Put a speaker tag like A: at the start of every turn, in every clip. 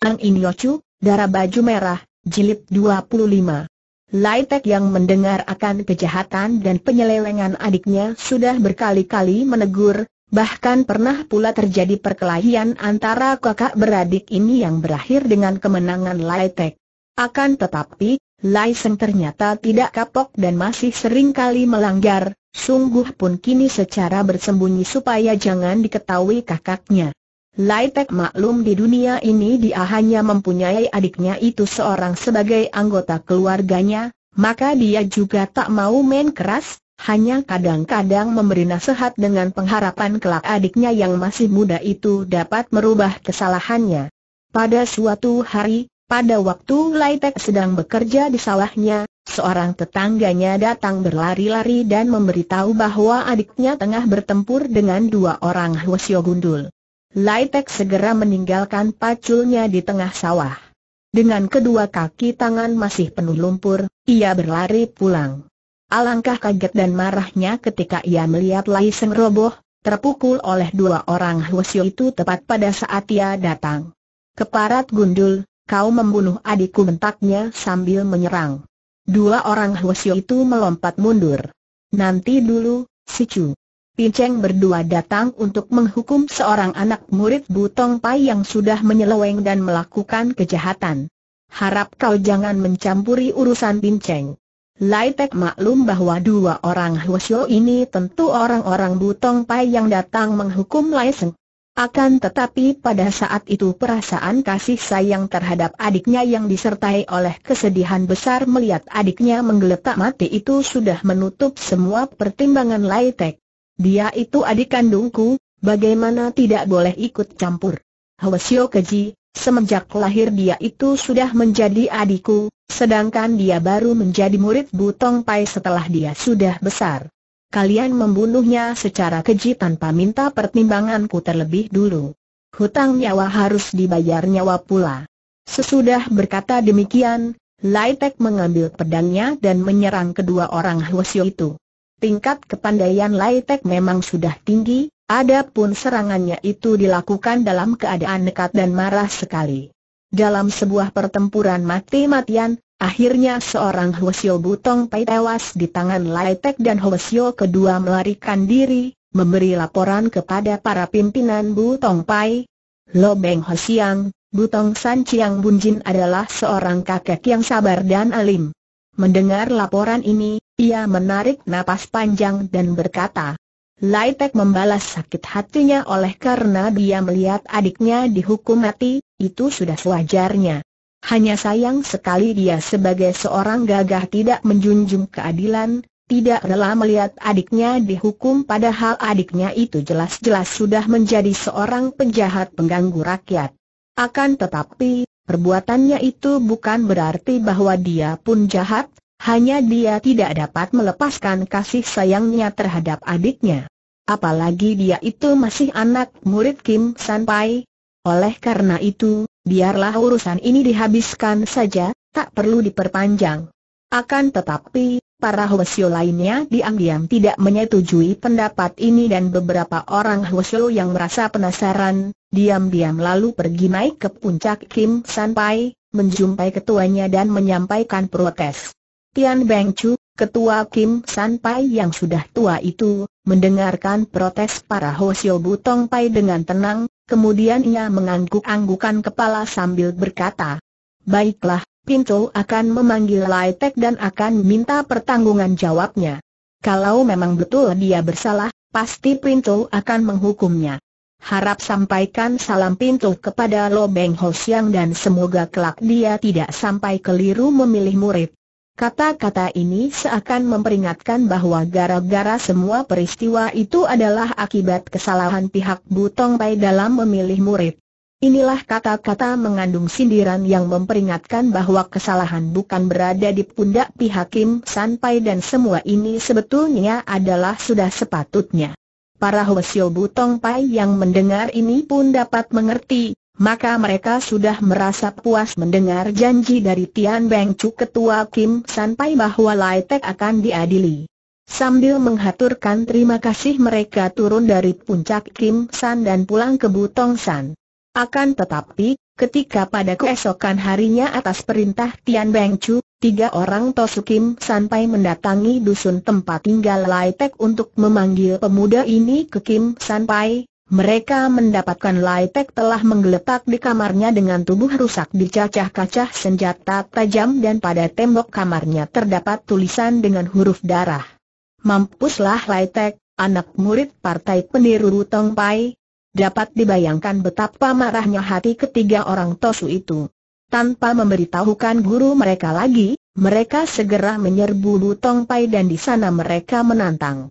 A: Ang Inyocu, Darah Baju Merah, Jilid 25. Laitek yang mendengar akan kejahatan dan penyelewengan adiknya sudah berkali-kali menegur, bahkan pernah pula terjadi perkelahian antara kakak beradik ini yang berakhir dengan kemenangan Laitek. Akan tetapi, Lai Seng ternyata tidak kapok dan masih sering kali melanggar, sungguh pun kini secara bersembunyi supaya jangan diketahui kakaknya. Tek maklum di dunia ini dia hanya mempunyai adiknya itu seorang sebagai anggota keluarganya, maka dia juga tak mau main keras, hanya kadang-kadang memberi nasihat dengan pengharapan kelak adiknya yang masih muda itu dapat merubah kesalahannya. Pada suatu hari, pada waktu Tek sedang bekerja di sawahnya, seorang tetangganya datang berlari-lari dan memberitahu bahwa adiknya tengah bertempur dengan dua orang Hwasyo Gundul. Laitek segera meninggalkan paculnya di tengah sawah. Dengan kedua kaki tangan masih penuh lumpur, ia berlari pulang. Alangkah kaget dan marahnya ketika ia melihat Lai Seng roboh, terpukul oleh dua orang Hwasyo itu tepat pada saat ia datang. Keparat gundul, kau membunuh adikku bentaknya sambil menyerang. Dua orang Hwasyo itu melompat mundur. Nanti dulu, si Chu. Pinceng berdua datang untuk menghukum seorang anak murid Butong Pai yang sudah menyeleweng dan melakukan kejahatan. Harap kau jangan mencampuri urusan Pinceng. Lai Tek maklum bahwa dua orang Huasyo ini tentu orang-orang Butong Pai yang datang menghukum Lai Seng. Akan tetapi pada saat itu perasaan kasih sayang terhadap adiknya yang disertai oleh kesedihan besar melihat adiknya menggeletak mati itu sudah menutup semua pertimbangan Lai Tek. Dia itu adik kandungku, bagaimana tidak boleh ikut campur? Hwasyo Keji, semenjak lahir dia itu sudah menjadi adikku, sedangkan dia baru menjadi murid Butong Pai setelah dia sudah besar. Kalian membunuhnya secara keji tanpa minta pertimbanganku terlebih dulu. Hutang nyawa harus dibayar nyawa pula. Sesudah berkata demikian, Laitek mengambil pedangnya dan menyerang kedua orang Hwasyo itu tingkat kepandaian Laitek memang sudah tinggi, adapun serangannya itu dilakukan dalam keadaan nekat dan marah sekali. Dalam sebuah pertempuran mati-matian, akhirnya seorang Hwasyo Butong Pai tewas di tangan Laitek dan Hwasyo kedua melarikan diri, memberi laporan kepada para pimpinan Butong Pai. Lo Lobeng Hosiang, Butong San Chiang Bunjin adalah seorang kakek yang sabar dan alim. Mendengar laporan ini, ia menarik napas panjang dan berkata, Laitek membalas sakit hatinya oleh karena dia melihat adiknya dihukum mati, itu sudah sewajarnya. Hanya sayang sekali dia sebagai seorang gagah tidak menjunjung keadilan, tidak rela melihat adiknya dihukum padahal adiknya itu jelas-jelas sudah menjadi seorang penjahat pengganggu rakyat. Akan tetapi, perbuatannya itu bukan berarti bahwa dia pun jahat, hanya dia tidak dapat melepaskan kasih sayangnya terhadap adiknya. Apalagi dia itu masih anak murid Kim Sanpai. Oleh karena itu, biarlah urusan ini dihabiskan saja, tak perlu diperpanjang. Akan tetapi, para Hwasyo lainnya diam-diam tidak menyetujui pendapat ini dan beberapa orang Hwasyo yang merasa penasaran, diam-diam lalu pergi naik ke puncak Kim Sanpai, menjumpai ketuanya dan menyampaikan protes. Tian Beng Chu, ketua Kim San Pai yang sudah tua itu, mendengarkan protes para Hosio Tong Pai dengan tenang, kemudian ia mengangguk-anggukan kepala sambil berkata, Baiklah, Chou akan memanggil Lai Tek dan akan minta pertanggungan jawabnya. Kalau memang betul dia bersalah, pasti Chou akan menghukumnya. Harap sampaikan salam pintu kepada Lo Beng Hosiang dan semoga kelak dia tidak sampai keliru memilih murid. Kata-kata ini seakan memperingatkan bahwa gara-gara semua peristiwa itu adalah akibat kesalahan pihak Butong Pai dalam memilih murid. Inilah kata-kata mengandung sindiran yang memperingatkan bahwa kesalahan bukan berada di pundak pihak Kim San Pai dan semua ini sebetulnya adalah sudah sepatutnya. Para Hwasyo Butong Pai yang mendengar ini pun dapat mengerti, maka mereka sudah merasa puas mendengar janji dari Tian Beng Chu Ketua Kim sampai bahwa Lai Tek akan diadili. Sambil menghaturkan terima kasih mereka turun dari puncak Kim San dan pulang ke Butong San. Akan tetapi, ketika pada keesokan harinya atas perintah Tian Beng Chu, tiga orang Tosu Kim Sanpai mendatangi dusun tempat tinggal Lai Tek untuk memanggil pemuda ini ke Kim Sanpai, mereka mendapatkan Laitek telah menggeletak di kamarnya dengan tubuh rusak dicacah-cacah senjata tajam dan pada tembok kamarnya terdapat tulisan dengan huruf darah. Mampuslah Laitek, anak murid partai peniru Tong Pai. Dapat dibayangkan betapa marahnya hati ketiga orang Tosu itu. Tanpa memberitahukan guru mereka lagi, mereka segera menyerbu Tong Pai dan di sana mereka menantang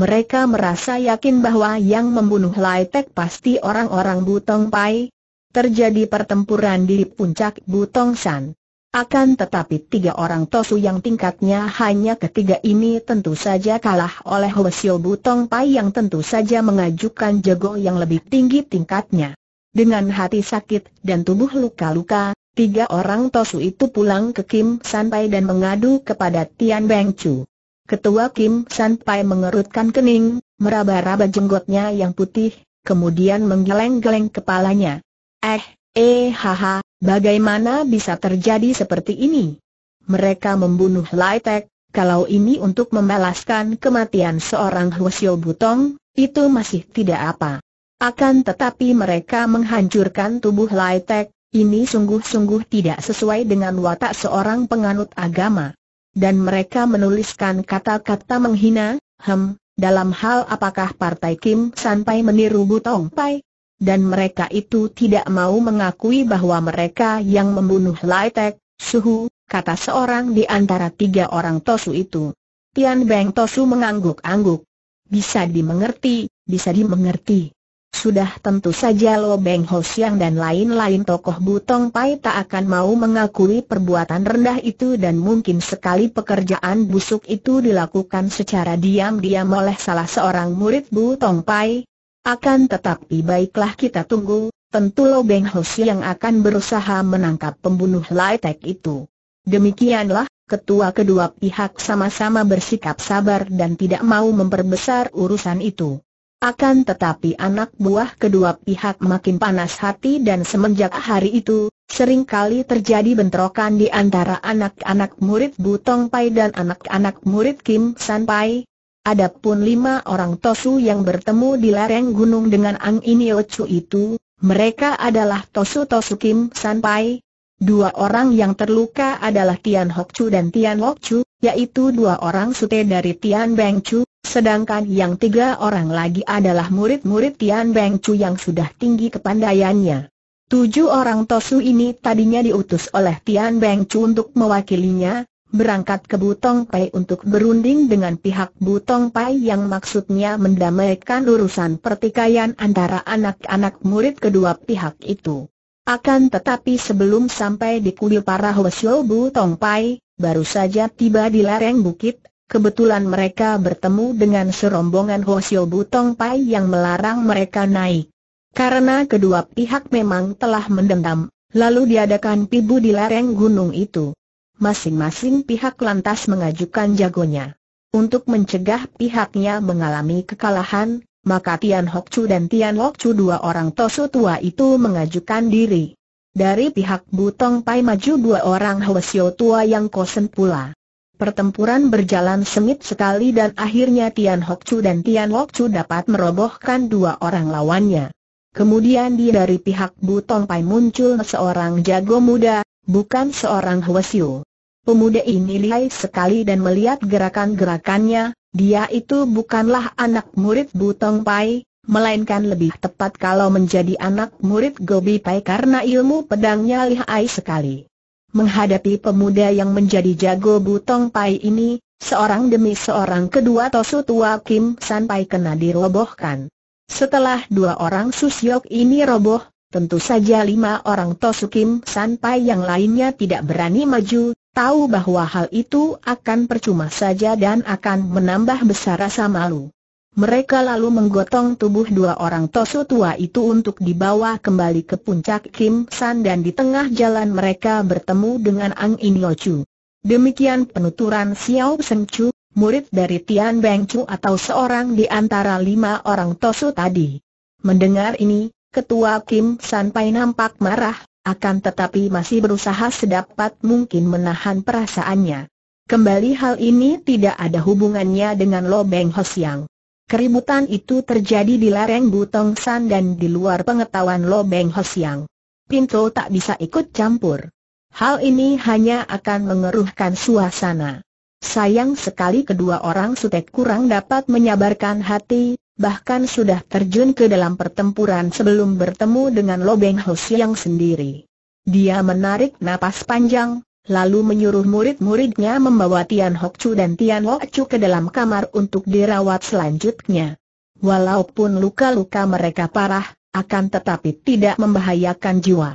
A: mereka merasa yakin bahwa yang membunuh Lai Tek pasti orang-orang Butong Pai. Terjadi pertempuran di puncak Butong San. Akan tetapi tiga orang Tosu yang tingkatnya hanya ketiga ini tentu saja kalah oleh Hwasyo Butong Pai yang tentu saja mengajukan jago yang lebih tinggi tingkatnya. Dengan hati sakit dan tubuh luka-luka, tiga orang Tosu itu pulang ke Kim Sanpai dan mengadu kepada Tian Beng Chu. Ketua Kim Sanpai mengerutkan kening, meraba-raba jenggotnya yang putih, kemudian menggeleng-geleng kepalanya. Eh, eh haha, bagaimana bisa terjadi seperti ini? Mereka membunuh Tek, kalau ini untuk membalaskan kematian seorang Hwasyo Butong, itu masih tidak apa. Akan tetapi mereka menghancurkan tubuh Tek, ini sungguh-sungguh tidak sesuai dengan watak seorang penganut agama dan mereka menuliskan kata-kata menghina, hem, dalam hal apakah partai Kim sampai meniru Butong Pai? Dan mereka itu tidak mau mengakui bahwa mereka yang membunuh Laitek, Suhu, kata seorang di antara tiga orang Tosu itu. Tian Beng Tosu mengangguk-angguk. Bisa dimengerti, bisa dimengerti. Sudah tentu saja Lo Beng Ho Siang dan lain-lain tokoh Butong Pai tak akan mau mengakui perbuatan rendah itu dan mungkin sekali pekerjaan busuk itu dilakukan secara diam-diam oleh salah seorang murid Butong Pai. Akan tetapi baiklah kita tunggu, tentu Lo Beng Ho Siang akan berusaha menangkap pembunuh Lai Tek itu. Demikianlah, ketua kedua pihak sama-sama bersikap sabar dan tidak mau memperbesar urusan itu. Akan tetapi anak buah kedua pihak makin panas hati dan semenjak hari itu, sering kali terjadi bentrokan di antara anak-anak murid Butong Pai dan anak-anak murid Kim San Pai. Adapun lima orang Tosu yang bertemu di lereng gunung dengan Ang Chu itu, mereka adalah Tosu Tosu Kim San Pai. Dua orang yang terluka adalah Tian Hok Chu dan Tian Lok Chu, yaitu dua orang sute dari Tian Beng Chu, Sedangkan yang tiga orang lagi adalah murid-murid Tian Beng Chu yang sudah tinggi kepandaiannya. Tujuh orang Tosu ini tadinya diutus oleh Tian Beng Chu untuk mewakilinya, berangkat ke Butong Pai untuk berunding dengan pihak Butong Pai yang maksudnya mendamaikan urusan pertikaian antara anak-anak murid kedua pihak itu. Akan tetapi sebelum sampai di kuil para Hwasyo Butong Pai, baru saja tiba di lereng bukit Kebetulan mereka bertemu dengan serombongan Hosio Butong Pai yang melarang mereka naik. Karena kedua pihak memang telah mendendam, lalu diadakan pibu di lereng gunung itu. Masing-masing pihak lantas mengajukan jagonya. Untuk mencegah pihaknya mengalami kekalahan, maka Tian Hok Chu dan Tian Lok Chu dua orang tosu tua itu mengajukan diri. Dari pihak Butong Pai maju dua orang Hosio tua yang kosen pula. Pertempuran berjalan sengit sekali dan akhirnya Tian Hok Chu dan Tian Lok Chu dapat merobohkan dua orang lawannya. Kemudian di dari pihak Bu Tong Pai muncul seorang jago muda, bukan seorang Hwesiu. Pemuda ini lihai sekali dan melihat gerakan-gerakannya, dia itu bukanlah anak murid Bu Tong Pai, melainkan lebih tepat kalau menjadi anak murid Gobi Pai karena ilmu pedangnya lihai sekali. Menghadapi pemuda yang menjadi jago butong pai ini, seorang demi seorang kedua Tosu Tua Kim sampai kena dirobohkan. Setelah dua orang Susyok ini roboh, tentu saja lima orang Tosu Kim sampai yang lainnya tidak berani maju, tahu bahwa hal itu akan percuma saja dan akan menambah besar rasa malu. Mereka lalu menggotong tubuh dua orang tosu tua itu untuk dibawa kembali ke puncak Kim San dan di tengah jalan mereka bertemu dengan Ang In Chu. Demikian penuturan Xiao Seng Chu, murid dari Tian Beng Chu atau seorang di antara lima orang tosu tadi. Mendengar ini, Ketua Kim San Pai nampak marah, akan tetapi masih berusaha sedapat mungkin menahan perasaannya. Kembali hal ini tidak ada hubungannya dengan Lo Beng yang. Keributan itu terjadi di lereng Butong San dan di luar pengetahuan Lo Beng Siang. Pinto tak bisa ikut campur. Hal ini hanya akan mengeruhkan suasana. Sayang sekali kedua orang sutek kurang dapat menyabarkan hati, bahkan sudah terjun ke dalam pertempuran sebelum bertemu dengan Lo Beng Siang sendiri. Dia menarik napas panjang, lalu menyuruh murid-muridnya membawa Tian Hok Chu dan Tian Wok Chu ke dalam kamar untuk dirawat selanjutnya. Walaupun luka-luka mereka parah, akan tetapi tidak membahayakan jiwa.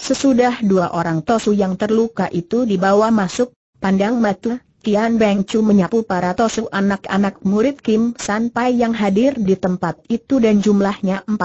A: Sesudah dua orang tosu yang terluka itu dibawa masuk, pandang mata, Tian Beng Chu menyapu para tosu anak-anak murid Kim San Pai yang hadir di tempat itu dan jumlahnya 40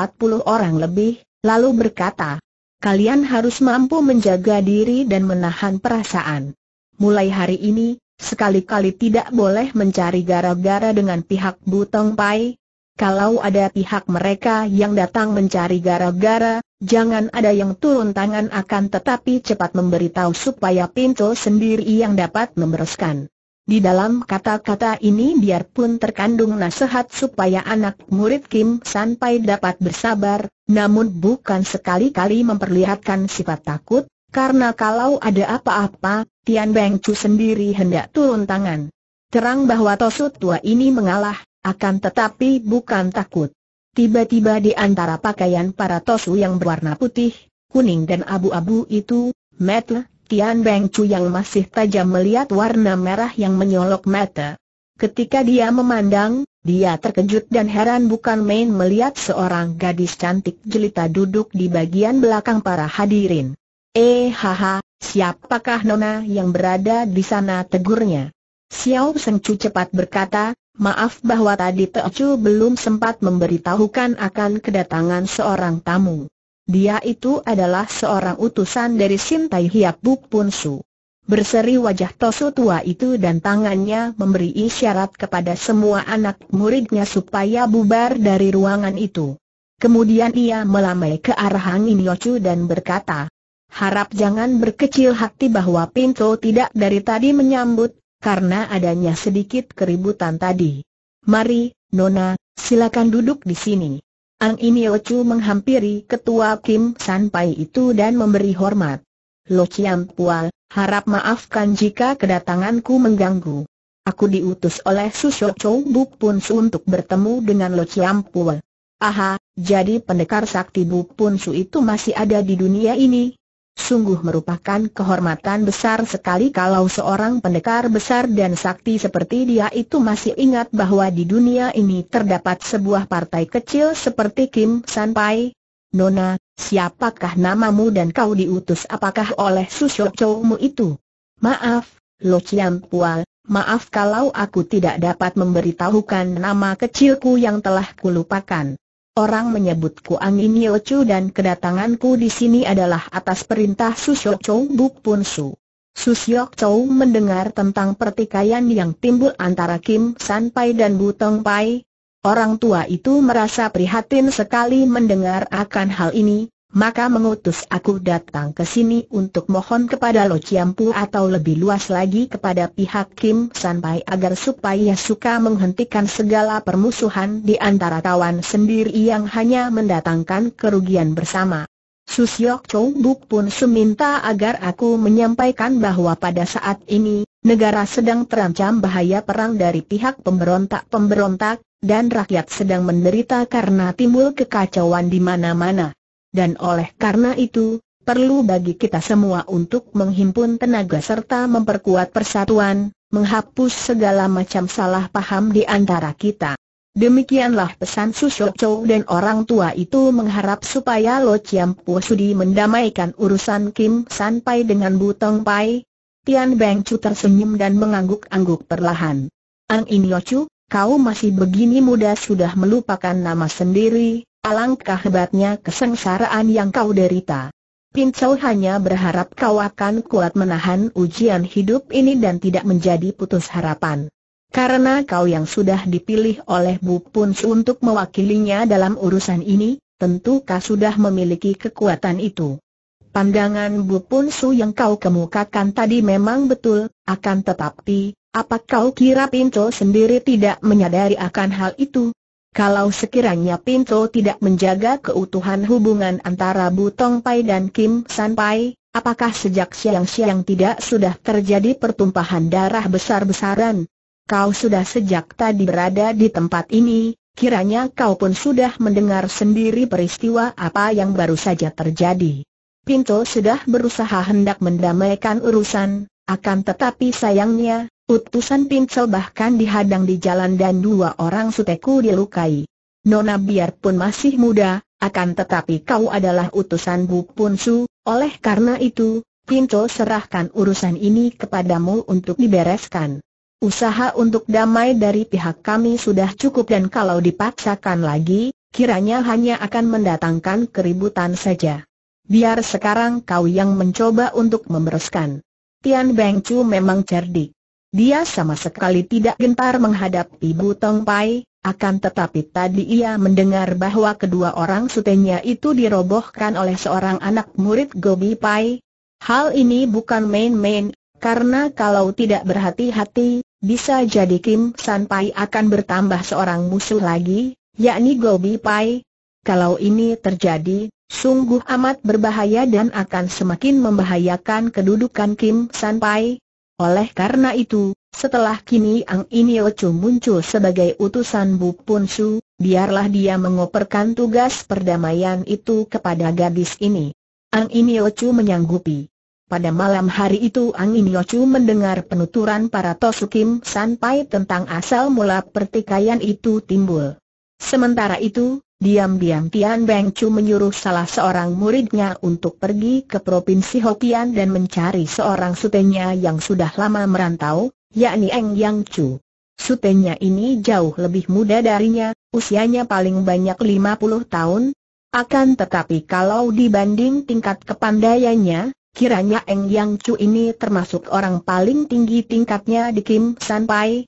A: orang lebih, lalu berkata, kalian harus mampu menjaga diri dan menahan perasaan. Mulai hari ini, sekali-kali tidak boleh mencari gara-gara dengan pihak Butong Pai. Kalau ada pihak mereka yang datang mencari gara-gara, jangan ada yang turun tangan akan tetapi cepat memberitahu supaya pintu sendiri yang dapat membereskan. Di dalam kata-kata ini biarpun terkandung nasihat supaya anak murid Kim sampai dapat bersabar, namun bukan sekali-kali memperlihatkan sifat takut, karena kalau ada apa-apa, Tian Beng Chu sendiri hendak turun tangan. Terang bahwa Tosu tua ini mengalah, akan tetapi bukan takut. Tiba-tiba di antara pakaian para Tosu yang berwarna putih, kuning dan abu-abu itu, Metle Tian Beng Chu yang masih tajam melihat warna merah yang menyolok mata. Ketika dia memandang, dia terkejut dan heran bukan main melihat seorang gadis cantik jelita duduk di bagian belakang para hadirin. Eh haha, siapakah nona yang berada di sana tegurnya? Xiao Seng Chu cepat berkata, maaf bahwa tadi Teo Chu belum sempat memberitahukan akan kedatangan seorang tamu. Dia itu adalah seorang utusan dari Sintai Hiap Buk Pun Su. Berseri wajah Tosu tua itu dan tangannya memberi isyarat kepada semua anak muridnya supaya bubar dari ruangan itu. Kemudian ia melamai ke arah angin Yochu dan berkata, Harap jangan berkecil hati bahwa Pinto tidak dari tadi menyambut, karena adanya sedikit keributan tadi. Mari, Nona, silakan duduk di sini. Ang Inio Chu menghampiri ketua Kim San Pai itu dan memberi hormat. Lo Chiam Pual, harap maafkan jika kedatanganku mengganggu. Aku diutus oleh Susho Chou Buk Pun Su untuk bertemu dengan Lo Chiam Pual. Aha, jadi pendekar sakti Buk Pun Su itu masih ada di dunia ini, Sungguh merupakan kehormatan besar sekali kalau seorang pendekar besar dan sakti seperti dia itu masih ingat bahwa di dunia ini terdapat sebuah partai kecil seperti Kim San Pai. Nona, siapakah namamu dan kau diutus apakah oleh susok cowmu itu? Maaf, Lo Chiam Pua, maaf kalau aku tidak dapat memberitahukan nama kecilku yang telah kulupakan. Orang menyebutku angin Yochu dan kedatanganku di sini adalah atas perintah Susyok Chou Buk Pun Su. Susyok Chou mendengar tentang pertikaian yang timbul antara Kim San Pai dan Bu Tong Pai. Orang tua itu merasa prihatin sekali mendengar akan hal ini, maka mengutus aku datang ke sini untuk mohon kepada Lo Chiampu atau lebih luas lagi kepada pihak Kim Sanpai agar supaya suka menghentikan segala permusuhan di antara kawan sendiri yang hanya mendatangkan kerugian bersama. Susyok Chou Buk pun seminta agar aku menyampaikan bahwa pada saat ini, negara sedang terancam bahaya perang dari pihak pemberontak-pemberontak, dan rakyat sedang menderita karena timbul kekacauan di mana-mana dan oleh karena itu, perlu bagi kita semua untuk menghimpun tenaga serta memperkuat persatuan, menghapus segala macam salah paham di antara kita. Demikianlah pesan Susok Chow dan orang tua itu mengharap supaya Lo Chiam Po Sudi mendamaikan urusan Kim San Pai dengan Butong Pai. Tian Beng Chu tersenyum dan mengangguk-angguk perlahan. Ang In Yo Chu, kau masih begini muda sudah melupakan nama sendiri, Alangkah hebatnya kesengsaraan yang kau derita. Pincau hanya berharap kau akan kuat menahan ujian hidup ini dan tidak menjadi putus harapan. Karena kau yang sudah dipilih oleh Bu untuk mewakilinya dalam urusan ini, tentu kau sudah memiliki kekuatan itu. Pandangan Bu Punsu yang kau kemukakan tadi memang betul, akan tetapi, apakah kau kira Pinto sendiri tidak menyadari akan hal itu? Kalau sekiranya Pinto tidak menjaga keutuhan hubungan antara Butong Pai dan Kim San Pai, apakah sejak siang-siang tidak sudah terjadi pertumpahan darah besar-besaran? Kau sudah sejak tadi berada di tempat ini, kiranya kau pun sudah mendengar sendiri peristiwa apa yang baru saja terjadi. Pinto sudah berusaha hendak mendamaikan urusan, akan tetapi sayangnya, Utusan pincel bahkan dihadang di jalan dan dua orang suteku dilukai. Nona biarpun masih muda, akan tetapi kau adalah utusan Bu Punsu, oleh karena itu, Pincel serahkan urusan ini kepadamu untuk dibereskan. Usaha untuk damai dari pihak kami sudah cukup dan kalau dipaksakan lagi, kiranya hanya akan mendatangkan keributan saja. Biar sekarang kau yang mencoba untuk membereskan. Tian Beng Chu memang cerdik. Dia sama sekali tidak gentar menghadapi Bu Tong Pai, akan tetapi tadi ia mendengar bahwa kedua orang sutenya itu dirobohkan oleh seorang anak murid Gobi Pai. Hal ini bukan main-main, karena kalau tidak berhati-hati, bisa jadi Kim San Pai akan bertambah seorang musuh lagi, yakni Gobi Pai. Kalau ini terjadi, sungguh amat berbahaya dan akan semakin membahayakan kedudukan Kim San Pai. Oleh karena itu, setelah kini Ang Inio muncul sebagai utusan Bu Pun Su, biarlah dia mengoperkan tugas perdamaian itu kepada gadis ini. Ang Inio menyanggupi. Pada malam hari itu Ang Inyo mendengar penuturan para Tosukim Sanpai tentang asal mula pertikaian itu timbul. Sementara itu, Diam-diam Tian Beng Chu menyuruh salah seorang muridnya untuk pergi ke Provinsi Hokian dan mencari seorang sutenya yang sudah lama merantau, yakni Eng Yang Chu. Sutenya ini jauh lebih muda darinya, usianya paling banyak 50 tahun. Akan tetapi kalau dibanding tingkat kepandaiannya, kiranya Eng Yang Chu ini termasuk orang paling tinggi tingkatnya di Kim Sanpai.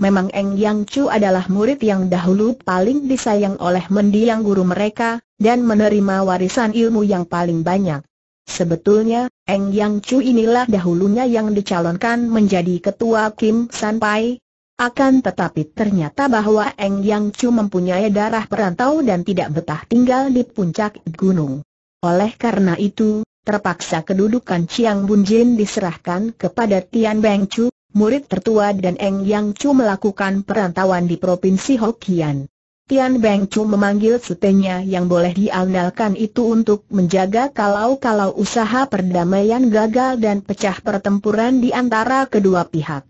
A: Memang Eng Yang Chu adalah murid yang dahulu paling disayang oleh mendiang guru mereka, dan menerima warisan ilmu yang paling banyak. Sebetulnya, Eng Yang Chu inilah dahulunya yang dicalonkan menjadi ketua Kim San Pai. Akan tetapi ternyata bahwa Eng Yang Chu mempunyai darah perantau dan tidak betah tinggal di puncak gunung. Oleh karena itu, terpaksa kedudukan Chiang Jin diserahkan kepada Tian Beng Chu, murid tertua dan Eng Yang Chu melakukan perantauan di Provinsi Hokkien. Tian Beng Chu memanggil sutenya yang boleh diandalkan itu untuk menjaga kalau-kalau usaha perdamaian gagal dan pecah pertempuran di antara kedua pihak.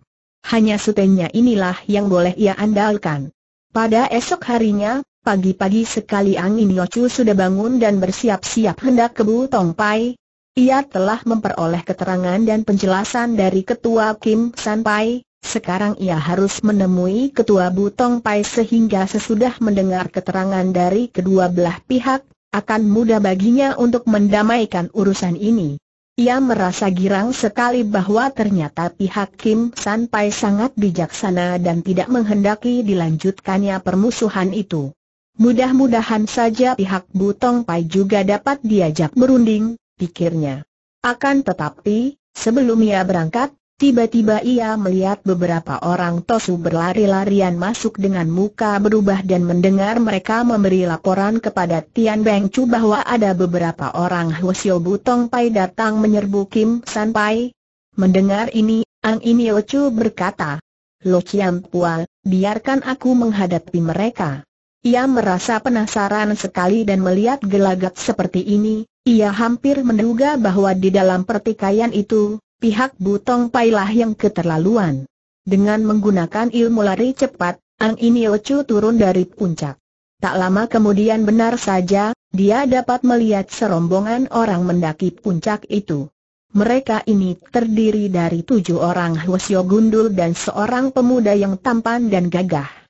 A: Hanya sutenya inilah yang boleh ia andalkan. Pada esok harinya, pagi-pagi sekali Angin Yochu sudah bangun dan bersiap-siap hendak ke Bu tongpai. Pai, ia telah memperoleh keterangan dan penjelasan dari Ketua Kim San Pai, sekarang ia harus menemui Ketua Butong Pai sehingga sesudah mendengar keterangan dari kedua belah pihak, akan mudah baginya untuk mendamaikan urusan ini. Ia merasa girang sekali bahwa ternyata pihak Kim San Pai sangat bijaksana dan tidak menghendaki dilanjutkannya permusuhan itu. Mudah-mudahan saja pihak Butong Pai juga dapat diajak berunding, pikirnya. Akan tetapi, sebelum ia berangkat, tiba-tiba ia melihat beberapa orang Tosu berlari-larian masuk dengan muka berubah dan mendengar mereka memberi laporan kepada Tian Beng Chu bahwa ada beberapa orang Hwasyo Butong Pai datang menyerbu Kim San Pai. Mendengar ini, Ang Inyo Chu berkata, Lo Chiam Pual, biarkan aku menghadapi mereka. Ia merasa penasaran sekali dan melihat gelagat seperti ini, ia hampir menduga bahwa di dalam pertikaian itu, pihak Butong Pailah yang keterlaluan. Dengan menggunakan ilmu lari cepat, Ang Iniochu turun dari puncak. Tak lama kemudian benar saja, dia dapat melihat serombongan orang mendaki puncak itu. Mereka ini terdiri dari tujuh orang Hwasyo Gundul dan seorang pemuda yang tampan dan gagah.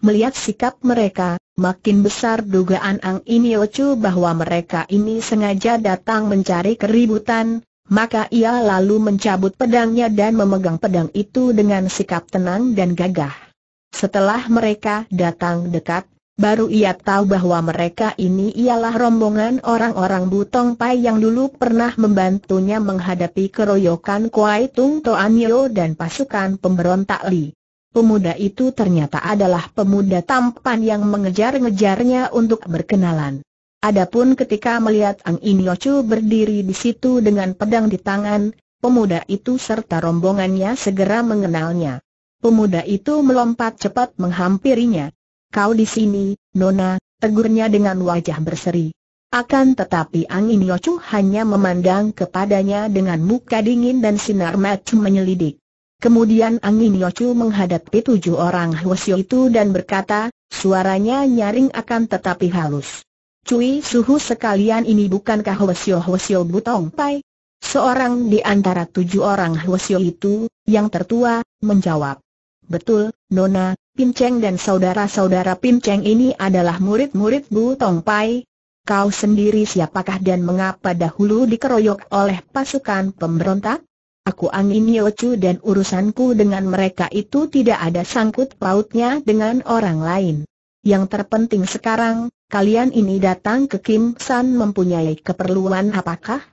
A: Melihat sikap mereka, makin besar dugaan Ang Iniochu bahwa mereka ini sengaja datang mencari keributan, maka ia lalu mencabut pedangnya dan memegang pedang itu dengan sikap tenang dan gagah. Setelah mereka datang dekat, baru ia tahu bahwa mereka ini ialah rombongan orang-orang Butong Pai yang dulu pernah membantunya menghadapi keroyokan Kuai Tung Yeo dan pasukan pemberontak Li. Pemuda itu ternyata adalah pemuda tampan yang mengejar-ngejarnya untuk berkenalan. Adapun ketika melihat Ang Inyocu berdiri di situ dengan pedang di tangan, pemuda itu serta rombongannya segera mengenalnya. Pemuda itu melompat cepat menghampirinya. Kau di sini, Nona, tegurnya dengan wajah berseri. Akan tetapi Ang Inyocu hanya memandang kepadanya dengan muka dingin dan sinar mata menyelidik. Kemudian Angin Yocu menghadapi tujuh orang Hwasyo itu dan berkata, suaranya nyaring akan tetapi halus. Cui suhu sekalian ini bukankah Hwasyo Hwasyo Butong Pai? Seorang di antara tujuh orang Hwasyo itu, yang tertua, menjawab. Betul, Nona, Pinceng dan saudara-saudara Pinceng ini adalah murid-murid Butong Pai. Kau sendiri siapakah dan mengapa dahulu dikeroyok oleh pasukan pemberontak? Aku angin Yocu dan urusanku dengan mereka itu tidak ada sangkut pautnya dengan orang lain. Yang terpenting sekarang, kalian ini datang ke Kim San mempunyai keperluan apakah?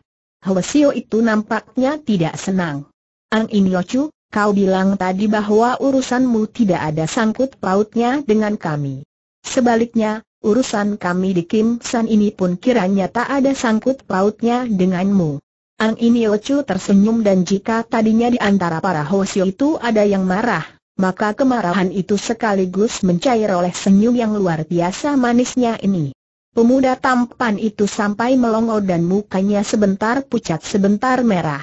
A: Hwasio itu nampaknya tidak senang. Angin In Yocu, kau bilang tadi bahwa urusanmu tidak ada sangkut pautnya dengan kami. Sebaliknya, urusan kami di Kim San ini pun kiranya tak ada sangkut pautnya denganmu. Ang Chu tersenyum dan jika tadinya di antara para Hosio itu ada yang marah, maka kemarahan itu sekaligus mencair oleh senyum yang luar biasa manisnya ini. Pemuda tampan itu sampai melongo dan mukanya sebentar pucat sebentar merah.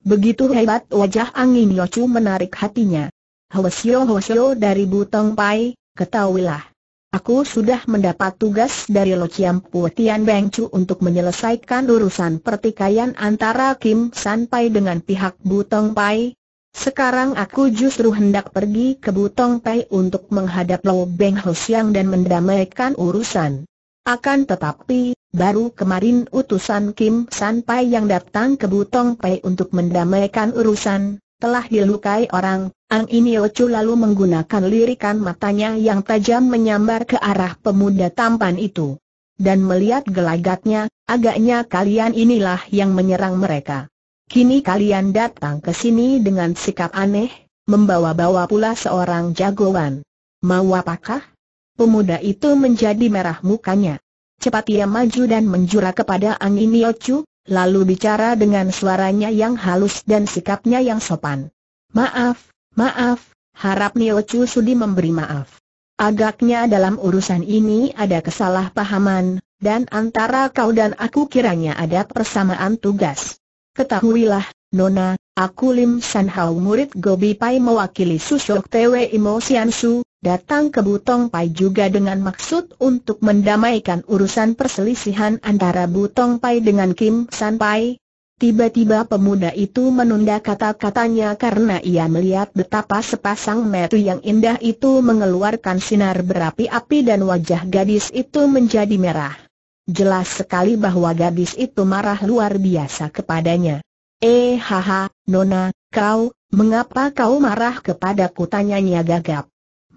A: Begitu hebat wajah angin Yochu menarik hatinya. Hoshio Hoshio dari Butong Pai, ketahuilah. Aku sudah mendapat tugas dari Lo Chiam Pu Tian Beng Chu untuk menyelesaikan urusan pertikaian antara Kim San Pai dengan pihak Butong Pai. Sekarang aku justru hendak pergi ke Butong Pai untuk menghadap Lo Beng Ho Siang dan mendamaikan urusan. Akan tetapi, baru kemarin utusan Kim San Pai yang datang ke Butong Pai untuk mendamaikan urusan, telah dilukai orang, Ang Iniochu lalu menggunakan lirikan matanya yang tajam menyambar ke arah pemuda tampan itu. Dan melihat gelagatnya, agaknya kalian inilah yang menyerang mereka. Kini kalian datang ke sini dengan sikap aneh, membawa-bawa pula seorang jagoan. Mau apakah? Pemuda itu menjadi merah mukanya. Cepat ia maju dan menjura kepada Ang Iniochu, lalu bicara dengan suaranya yang halus dan sikapnya yang sopan. Maaf, maaf, harap Nio Chu Sudi memberi maaf. Agaknya dalam urusan ini ada kesalahpahaman, dan antara kau dan aku kiranya ada persamaan tugas. Ketahuilah, Nona, aku Lim San Hao murid Gobi Pai mewakili Susok Tewe Imo Sian Su, datang ke Butong Pai juga dengan maksud untuk mendamaikan urusan perselisihan antara Butong Pai dengan Kim San Pai. Tiba-tiba pemuda itu menunda kata-katanya karena ia melihat betapa sepasang metu yang indah itu mengeluarkan sinar berapi-api dan wajah gadis itu menjadi merah. Jelas sekali bahwa gadis itu marah luar biasa kepadanya. Eh haha, Nona, kau, mengapa kau marah kepadaku tanyanya gagap.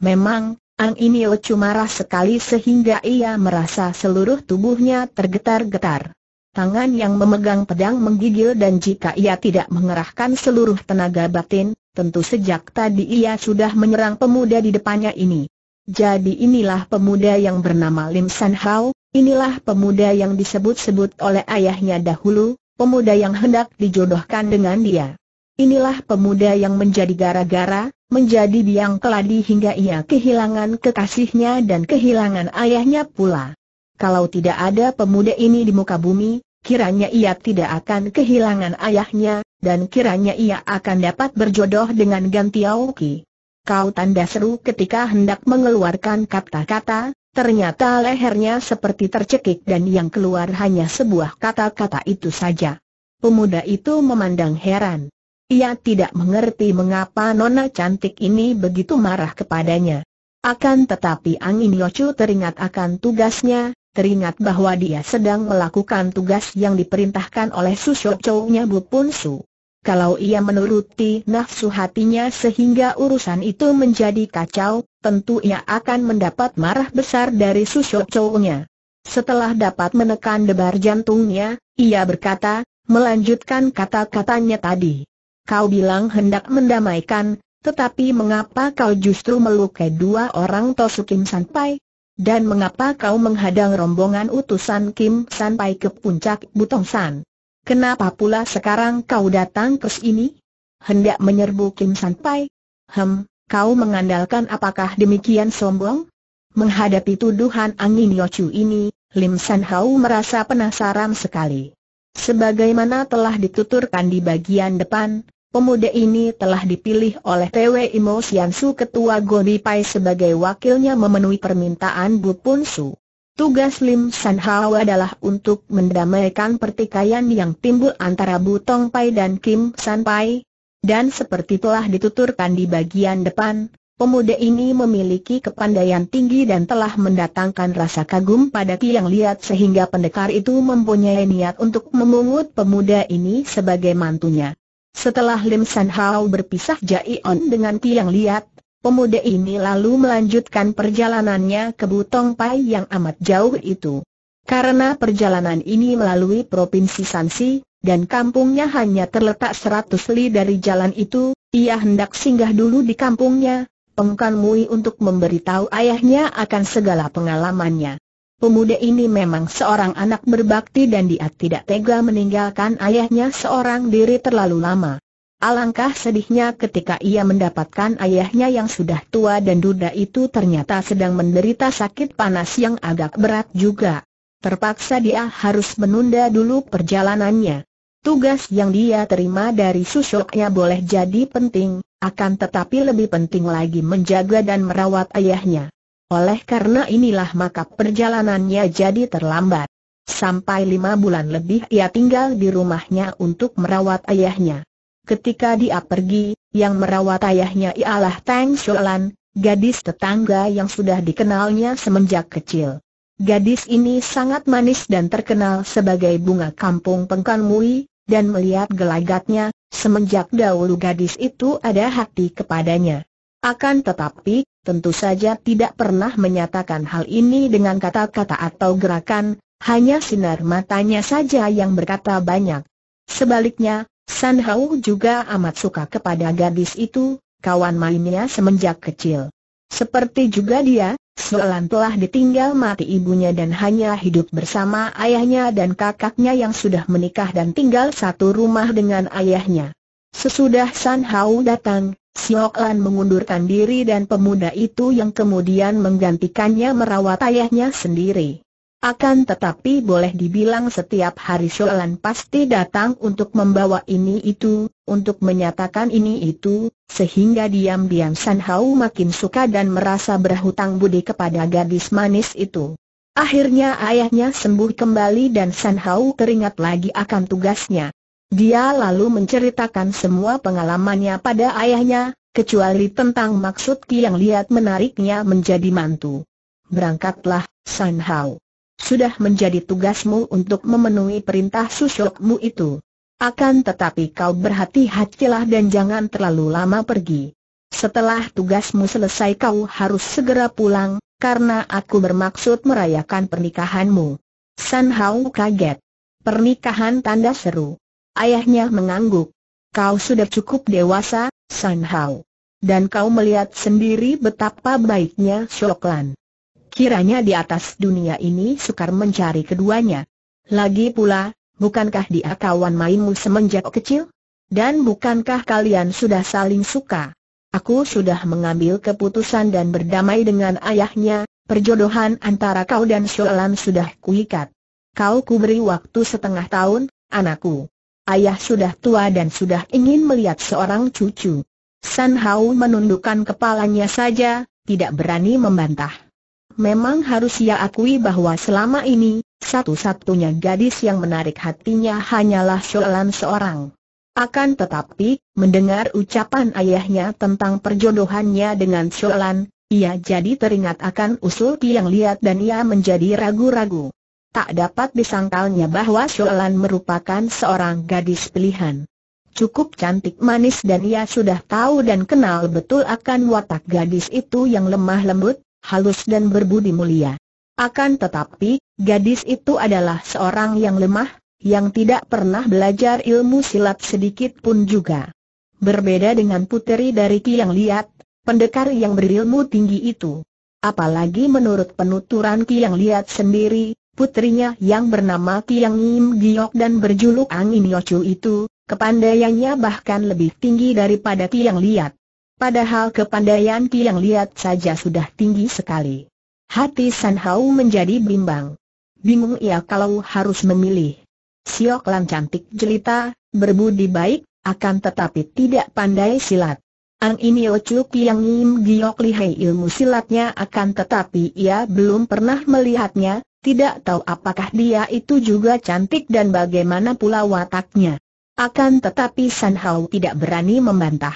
A: Memang, Ang Inio marah sekali sehingga ia merasa seluruh tubuhnya tergetar-getar. Tangan yang memegang pedang menggigil dan jika ia tidak mengerahkan seluruh tenaga batin, tentu sejak tadi ia sudah menyerang pemuda di depannya ini. Jadi inilah pemuda yang bernama Lim San Hao, inilah pemuda yang disebut-sebut oleh ayahnya dahulu, pemuda yang hendak dijodohkan dengan dia. Inilah pemuda yang menjadi gara-gara, menjadi biang keladi hingga ia kehilangan kekasihnya dan kehilangan ayahnya pula. Kalau tidak ada pemuda ini di muka bumi, kiranya ia tidak akan kehilangan ayahnya, dan kiranya ia akan dapat berjodoh dengan Gantiao Ki. Kau tanda seru ketika hendak mengeluarkan kata-kata, ternyata lehernya seperti tercekik dan yang keluar hanya sebuah kata-kata itu saja. Pemuda itu memandang heran. Ia tidak mengerti mengapa nona cantik ini begitu marah kepadanya. Akan tetapi Angin Yocu teringat akan tugasnya, teringat bahwa dia sedang melakukan tugas yang diperintahkan oleh Susok Chow-nya Bu Pun Kalau ia menuruti nafsu hatinya sehingga urusan itu menjadi kacau, tentu ia akan mendapat marah besar dari Susok Setelah dapat menekan debar jantungnya, ia berkata, melanjutkan kata-katanya tadi. Kau bilang hendak mendamaikan, tetapi mengapa kau justru melukai dua orang Tosukim Sanpai? Dan mengapa kau menghadang rombongan utusan Kim Sanpai ke puncak Butong San? Kenapa pula sekarang kau datang ke sini? Hendak menyerbu Kim Sanpai? Hem, kau mengandalkan apakah demikian sombong? Menghadapi tuduhan angin Yochu ini, Lim San Hau merasa penasaran sekali. Sebagaimana telah dituturkan di bagian depan, Pemuda ini telah dipilih oleh TW Imo Siansu Ketua Gobi Pai sebagai wakilnya memenuhi permintaan Bu Pun Su. Tugas Lim San Hao adalah untuk mendamaikan pertikaian yang timbul antara Bu Tong Pai dan Kim San Pai. Dan seperti telah dituturkan di bagian depan, pemuda ini memiliki kepandaian tinggi dan telah mendatangkan rasa kagum pada Ki Yang Lihat sehingga pendekar itu mempunyai niat untuk memungut pemuda ini sebagai mantunya. Setelah Lim San Hao berpisah On dengan Tiang Liat, pemuda ini lalu melanjutkan perjalanannya ke Butong Pai yang amat jauh itu. Karena perjalanan ini melalui Provinsi Sansi, dan kampungnya hanya terletak seratus li dari jalan itu, ia hendak singgah dulu di kampungnya, Pengkan Mui untuk memberitahu ayahnya akan segala pengalamannya. Pemuda ini memang seorang anak berbakti dan dia tidak tega meninggalkan ayahnya seorang diri terlalu lama. Alangkah sedihnya ketika ia mendapatkan ayahnya yang sudah tua dan duda itu ternyata sedang menderita sakit panas yang agak berat juga. Terpaksa dia harus menunda dulu perjalanannya. Tugas yang dia terima dari susuknya boleh jadi penting, akan tetapi lebih penting lagi menjaga dan merawat ayahnya. Oleh karena inilah maka perjalanannya jadi terlambat. Sampai lima bulan lebih ia tinggal di rumahnya untuk merawat ayahnya. Ketika dia pergi, yang merawat ayahnya ialah Tang Shulan, gadis tetangga yang sudah dikenalnya semenjak kecil. Gadis ini sangat manis dan terkenal sebagai bunga kampung Mui, dan melihat gelagatnya, semenjak dahulu gadis itu ada hati kepadanya. Akan tetapi, tentu saja tidak pernah menyatakan hal ini dengan kata-kata atau gerakan, hanya sinar matanya saja yang berkata banyak. Sebaliknya, San Hao juga amat suka kepada gadis itu, kawan mainnya semenjak kecil. Seperti juga dia, Suelan telah ditinggal mati ibunya dan hanya hidup bersama ayahnya dan kakaknya yang sudah menikah dan tinggal satu rumah dengan ayahnya. Sesudah San Hao datang, Siok Lan mengundurkan diri dan pemuda itu yang kemudian menggantikannya merawat ayahnya sendiri. Akan tetapi boleh dibilang setiap hari Siok Lan pasti datang untuk membawa ini itu, untuk menyatakan ini itu, sehingga diam-diam San Hao makin suka dan merasa berhutang budi kepada gadis manis itu. Akhirnya ayahnya sembuh kembali dan San Hao teringat lagi akan tugasnya. Dia lalu menceritakan semua pengalamannya pada ayahnya, kecuali tentang maksud Ki Yang lihat menariknya menjadi mantu. Berangkatlah, San Hao. Sudah menjadi tugasmu untuk memenuhi perintah susukmu itu. Akan tetapi kau berhati-hatilah dan jangan terlalu lama pergi. Setelah tugasmu selesai kau harus segera pulang, karena aku bermaksud merayakan pernikahanmu. San Hao kaget. Pernikahan tanda seru. Ayahnya mengangguk. Kau sudah cukup dewasa, San Hao. Dan kau melihat sendiri betapa baiknya Shoklan. Kiranya di atas dunia ini sukar mencari keduanya. Lagi pula, bukankah dia kawan mainmu semenjak kecil? Dan bukankah kalian sudah saling suka? Aku sudah mengambil keputusan dan berdamai dengan ayahnya, perjodohan antara kau dan Shoklan sudah kuikat. Kau kuberi waktu setengah tahun, anakku ayah sudah tua dan sudah ingin melihat seorang cucu. San Hao menundukkan kepalanya saja, tidak berani membantah. Memang harus ia akui bahwa selama ini, satu-satunya gadis yang menarik hatinya hanyalah Sholan seorang. Akan tetapi, mendengar ucapan ayahnya tentang perjodohannya dengan Sholan, ia jadi teringat akan usul Tiang Liat dan ia menjadi ragu-ragu. Tak dapat disangkalnya bahwa Sholan merupakan seorang gadis pilihan. Cukup cantik manis dan ia sudah tahu dan kenal betul akan watak gadis itu yang lemah lembut, halus dan berbudi mulia. Akan tetapi, gadis itu adalah seorang yang lemah, yang tidak pernah belajar ilmu silat sedikit pun juga. Berbeda dengan puteri dari yang lihat, pendekar yang berilmu tinggi itu. Apalagi menurut penuturan yang lihat sendiri, putrinya yang bernama Tiang Im Giok dan berjuluk Angin Yocu itu, kepandaiannya bahkan lebih tinggi daripada Tiang Liat. Padahal kepandaian Tiang Liat saja sudah tinggi sekali. Hati San Hao menjadi bimbang. Bingung ia kalau harus memilih. Siok Lan cantik jelita, berbudi baik, akan tetapi tidak pandai silat. Ang Inio Chu Piang Im Giok lihai ilmu silatnya akan tetapi ia belum pernah melihatnya, tidak tahu apakah dia itu juga cantik dan bagaimana pula wataknya. Akan tetapi San Hao tidak berani membantah.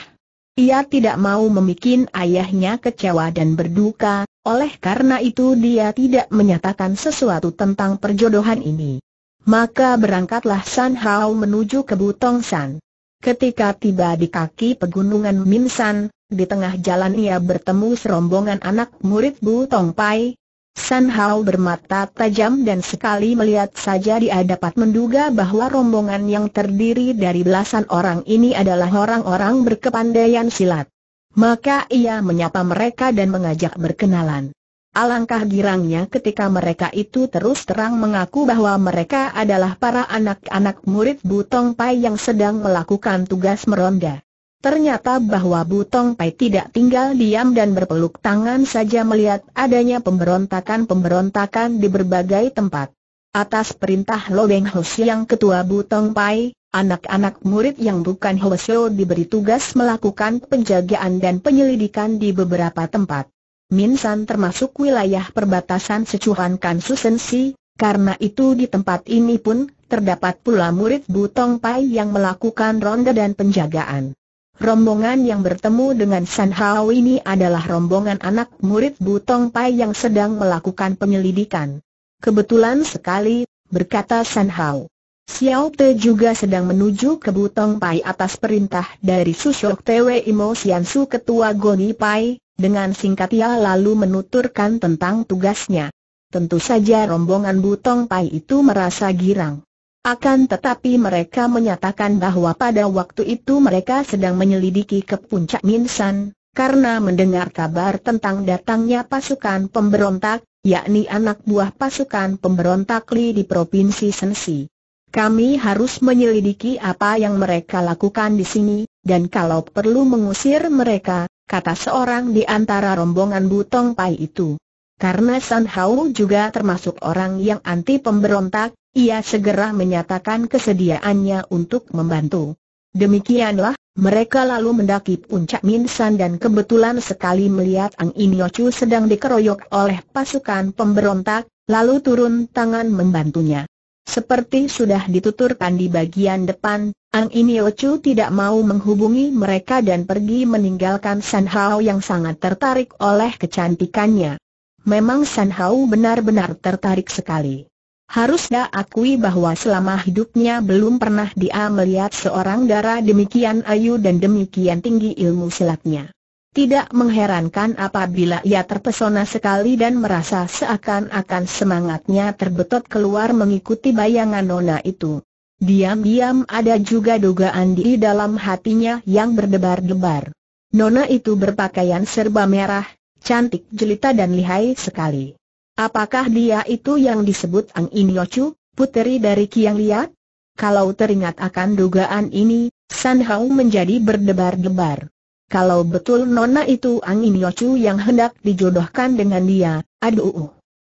A: Ia tidak mau membuat ayahnya kecewa dan berduka, oleh karena itu dia tidak menyatakan sesuatu tentang perjodohan ini. Maka berangkatlah San Hao menuju ke Butong San. Ketika tiba di kaki pegunungan Minsan, di tengah jalan ia bertemu serombongan anak murid Butong Pai, San Hao bermata tajam dan sekali melihat saja dia dapat menduga bahwa rombongan yang terdiri dari belasan orang ini adalah orang-orang berkepandaian silat. Maka ia menyapa mereka dan mengajak berkenalan. Alangkah girangnya ketika mereka itu terus terang mengaku bahwa mereka adalah para anak-anak murid Butong Pai yang sedang melakukan tugas meronda. Ternyata bahwa Butong Pai tidak tinggal diam dan berpeluk tangan saja melihat adanya pemberontakan-pemberontakan di berbagai tempat. Atas perintah Lo Beng Ho yang ketua Butong Pai, anak-anak murid yang bukan Ho diberi tugas melakukan penjagaan dan penyelidikan di beberapa tempat. Minsan termasuk wilayah perbatasan secuhan Kansusensi, karena itu di tempat ini pun terdapat pula murid Butong Pai yang melakukan ronda dan penjagaan. Rombongan yang bertemu dengan San Hao ini adalah rombongan anak murid Butong Pai yang sedang melakukan penyelidikan. Kebetulan sekali, berkata San Hao. Xiao Te juga sedang menuju ke Butong Pai atas perintah dari Susok Tewe Imo Siansu Ketua Goni Pai, dengan singkat ia lalu menuturkan tentang tugasnya. Tentu saja rombongan Butong Pai itu merasa girang. Akan tetapi mereka menyatakan bahwa pada waktu itu mereka sedang menyelidiki ke puncak Minsan, karena mendengar kabar tentang datangnya pasukan pemberontak, yakni anak buah pasukan pemberontak Li di Provinsi Sensi. Kami harus menyelidiki apa yang mereka lakukan di sini, dan kalau perlu mengusir mereka, kata seorang di antara rombongan Butong Pai itu. Karena San Hao juga termasuk orang yang anti pemberontak, ia segera menyatakan kesediaannya untuk membantu. Demikianlah, mereka lalu mendaki puncak Minsan dan kebetulan sekali melihat Ang Inyocu sedang dikeroyok oleh pasukan pemberontak, lalu turun tangan membantunya. Seperti sudah dituturkan di bagian depan, Ang Inyocu tidak mau menghubungi mereka dan pergi meninggalkan San Hao yang sangat tertarik oleh kecantikannya. Memang San Hao benar-benar tertarik sekali. Harus dia akui bahwa selama hidupnya belum pernah dia melihat seorang darah demikian ayu dan demikian tinggi ilmu silatnya. Tidak mengherankan apabila ia terpesona sekali dan merasa seakan-akan semangatnya terbetot keluar mengikuti bayangan nona itu. Diam-diam ada juga dugaan di dalam hatinya yang berdebar-debar. Nona itu berpakaian serba merah, cantik jelita dan lihai sekali. Apakah dia itu yang disebut Ang In Yochu, puteri dari Kiang Liat? Kalau teringat akan dugaan ini, San Hao menjadi berdebar-debar. Kalau betul nona itu Ang In Yochu yang hendak dijodohkan dengan dia, aduh.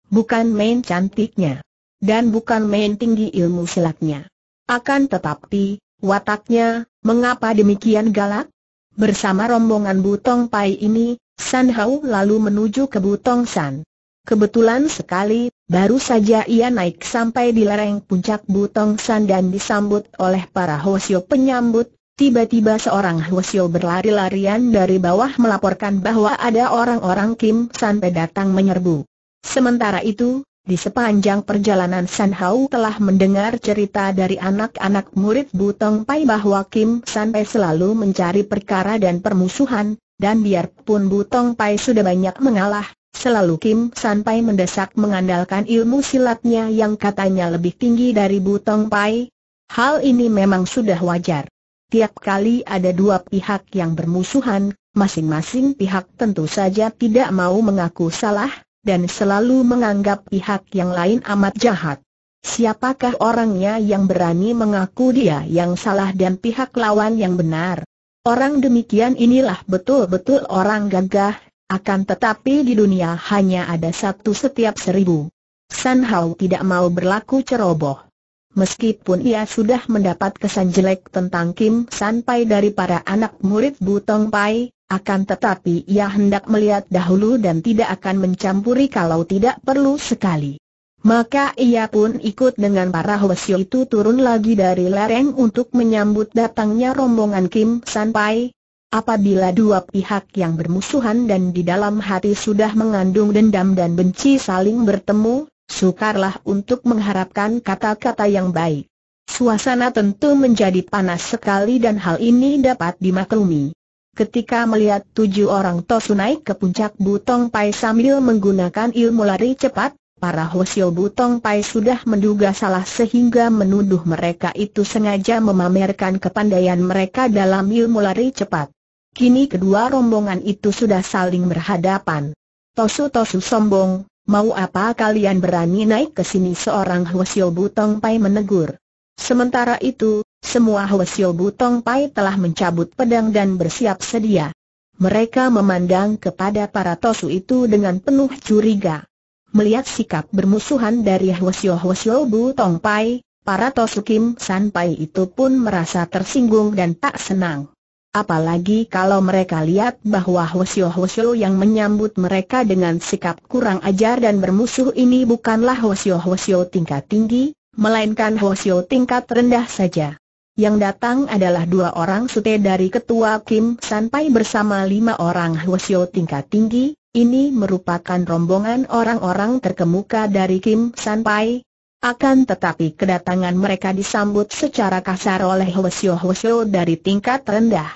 A: Bukan main cantiknya. Dan bukan main tinggi ilmu silatnya. Akan tetapi, wataknya, mengapa demikian galak? Bersama rombongan Butong Pai ini, San Hao lalu menuju ke Butong San. Kebetulan sekali, baru saja ia naik sampai di lereng puncak Butong San dan disambut oleh para Hosio penyambut, tiba-tiba seorang Hosio berlari-larian dari bawah melaporkan bahwa ada orang-orang Kim San Pe datang menyerbu. Sementara itu, di sepanjang perjalanan San Hao telah mendengar cerita dari anak-anak murid Butong Pai bahwa Kim San Pe selalu mencari perkara dan permusuhan, dan biarpun Butong Pai sudah banyak mengalah, Selalu Kim sampai mendesak mengandalkan ilmu silatnya yang katanya lebih tinggi dari Butong Pai. Hal ini memang sudah wajar. Tiap kali ada dua pihak yang bermusuhan, masing-masing pihak tentu saja tidak mau mengaku salah, dan selalu menganggap pihak yang lain amat jahat. Siapakah orangnya yang berani mengaku dia yang salah dan pihak lawan yang benar? Orang demikian inilah betul-betul orang gagah, akan tetapi di dunia hanya ada satu setiap seribu. San Hao tidak mau berlaku ceroboh. Meskipun ia sudah mendapat kesan jelek tentang Kim San Pai dari para anak murid Butong Pai, akan tetapi ia hendak melihat dahulu dan tidak akan mencampuri kalau tidak perlu sekali. Maka ia pun ikut dengan para Hwasyo itu turun lagi dari lereng untuk menyambut datangnya rombongan Kim San Pai, Apabila dua pihak yang bermusuhan dan di dalam hati sudah mengandung dendam dan benci saling bertemu, sukarlah untuk mengharapkan kata-kata yang baik. Suasana tentu menjadi panas sekali dan hal ini dapat dimaklumi. Ketika melihat tujuh orang Tosu naik ke puncak Butong Pai sambil menggunakan ilmu lari cepat, para Hosio Butong Pai sudah menduga salah sehingga menuduh mereka itu sengaja memamerkan kepandaian mereka dalam ilmu lari cepat. Kini kedua rombongan itu sudah saling berhadapan. Tosu-tosu sombong, mau apa kalian berani naik ke sini seorang Hwasyo Butong Pai menegur. Sementara itu, semua Hwasyo Butong Pai telah mencabut pedang dan bersiap sedia. Mereka memandang kepada para tosu itu dengan penuh curiga. Melihat sikap bermusuhan dari Hwasyo Hwasyo Butong Pai, para tosu Kim San Pai itu pun merasa tersinggung dan tak senang. Apalagi kalau mereka lihat bahwa Hosio-Hosio yang menyambut mereka dengan sikap kurang ajar dan bermusuh ini bukanlah Hosio-Hosio tingkat tinggi, melainkan Hosio tingkat rendah saja. Yang datang adalah dua orang sute dari Ketua Kim sampai bersama lima orang Hosio tingkat tinggi, ini merupakan rombongan orang-orang terkemuka dari Kim Sanpai, akan tetapi kedatangan mereka disambut secara kasar oleh Hwesyo-Hwesyo dari tingkat rendah.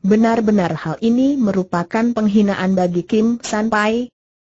A: Benar-benar hal ini merupakan penghinaan bagi Kim San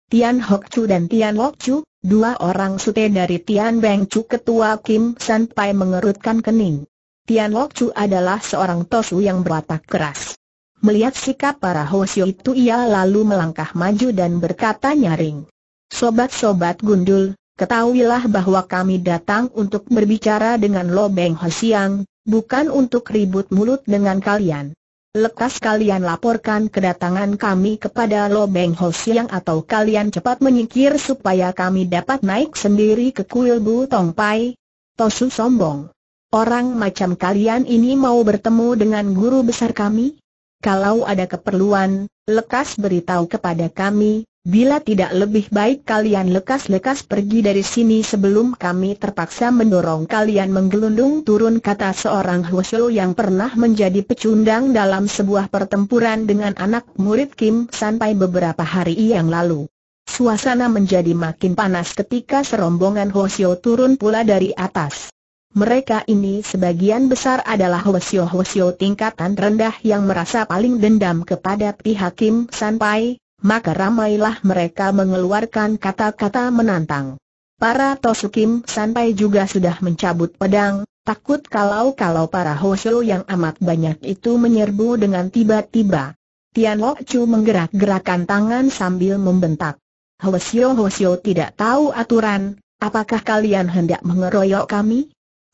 A: Tian Hok Chu dan Tian Lok Chu, dua orang sute dari Tian Beng Chu ketua Kim San mengerutkan kening. Tian Lok Chu adalah seorang tosu yang berwatak keras. Melihat sikap para Hwesyo itu ia lalu melangkah maju dan berkata nyaring. Sobat-sobat gundul, Ketahuilah bahwa kami datang untuk berbicara dengan Lo Beng Hosiang, bukan untuk ribut mulut dengan kalian. Lekas kalian laporkan kedatangan kami kepada Lo Beng Ho Siang atau kalian cepat menyingkir supaya kami dapat naik sendiri ke kuil Bu Tong Pai. Tosu sombong. Orang macam kalian ini mau bertemu dengan guru besar kami? kalau ada keperluan, lekas beritahu kepada kami, bila tidak lebih baik kalian lekas-lekas pergi dari sini sebelum kami terpaksa mendorong kalian menggelundung turun kata seorang Huoshu yang pernah menjadi pecundang dalam sebuah pertempuran dengan anak murid Kim sampai beberapa hari yang lalu. Suasana menjadi makin panas ketika serombongan Hosio turun pula dari atas. Mereka ini sebagian besar adalah lesio-lesio tingkatan rendah yang merasa paling dendam kepada pihak Kim Sanpai, maka ramailah mereka mengeluarkan kata-kata menantang. Para Tosu Kim Sanpai juga sudah mencabut pedang, takut kalau-kalau para Hoseo yang amat banyak itu menyerbu dengan tiba-tiba. Tian Lok Chu menggerak-gerakan tangan sambil membentak. Hwasyo-hwasyo tidak tahu aturan, apakah kalian hendak mengeroyok kami?